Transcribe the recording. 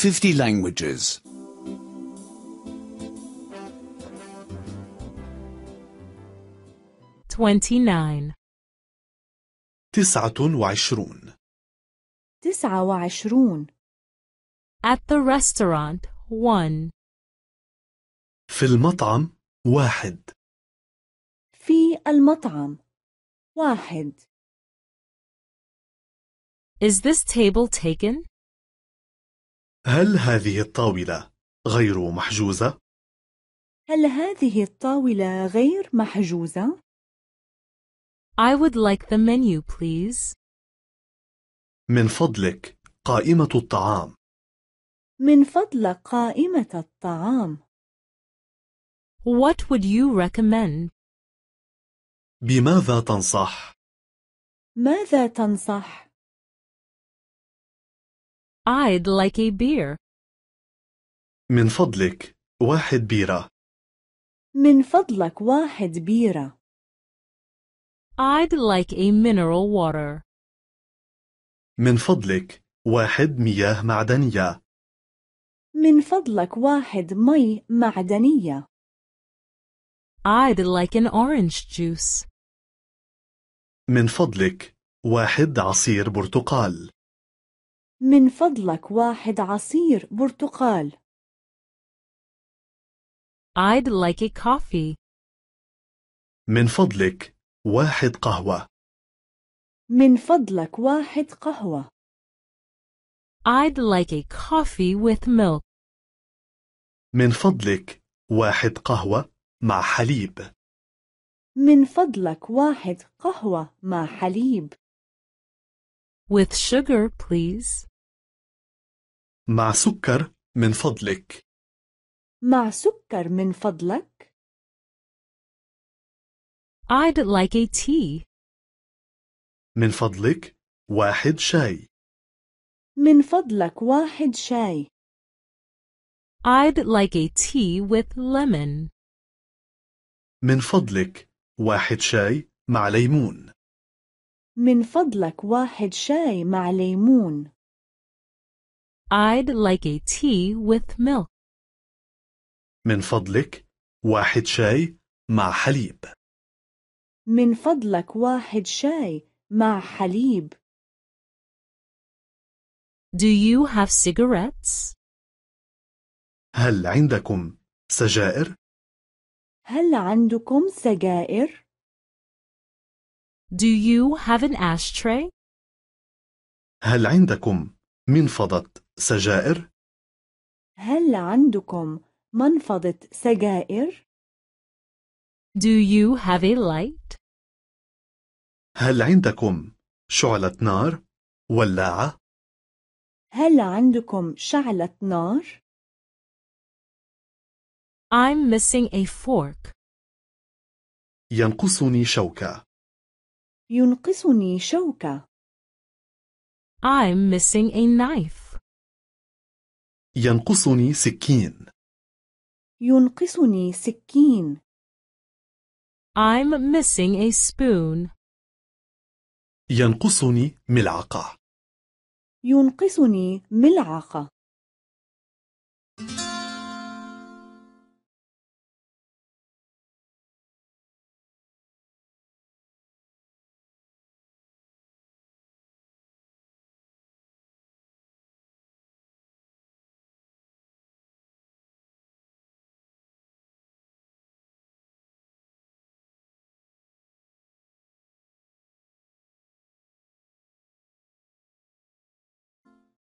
50 languages. Twenty-nine. تسعة وعشرون تسعة وعشرون At the restaurant, one. في المطعم, واحد في المطعم, واحد Is this table taken? هل هذه الطاولة غير محجوزة؟ هل هذه الطاولة غير محجوزة؟ I would like the menu, please. من فضلك قائمة الطعام. من فضلك قائمة الطعام. What would you recommend? بماذا تنصح؟ ماذا تنصح؟ I'd like a beer. من فضلك واحد بيرة. من فضلك واحد بيرة. I'd like a mineral water. من فضلك واحد مياه معدنية. من فضلك واحد مي معدنية. I'd like an orange juice. من فضلك واحد عصير برتقال. من فضلك واحد عصير برتقال. I'd like a coffee. من فضلك واحد قهوة. من فضلك واحد قهوة. I'd like a coffee with milk. من فضلك واحد قهوة مع حليب. من فضلك واحد قهوة مع حليب. With sugar, please. مع سكر من فضلك مع سكر من فضلك I'd like a tea من فضلك واحد شاي من فضلك واحد شاي I'd like a tea with lemon من فضلك واحد شاي مع ليمون من فضلك واحد شاي مع ليمون I'd like a tea with milk. من فضلك واحد شاي مع حليب. من فضلك واحد شاي مع حليب. Do you have cigarettes? هل عندكم سجائر؟ هل عندكم سجائر؟ Do you have an ashtray? هل عندكم منفضة سجائر؟ هل عندكم منفضة سجائر؟ Do you have a light? هل عندكم شعلة نار؟ ولاعة؟ هل عندكم شعلة نار؟ I'm missing a fork. ينقصني شوكة. ينقصني شوكة. I'm missing a knife. ينقصني سكين. ينقصني سكين. I'm missing a spoon. ينقصني ملعقة. ينقصني ملعقة.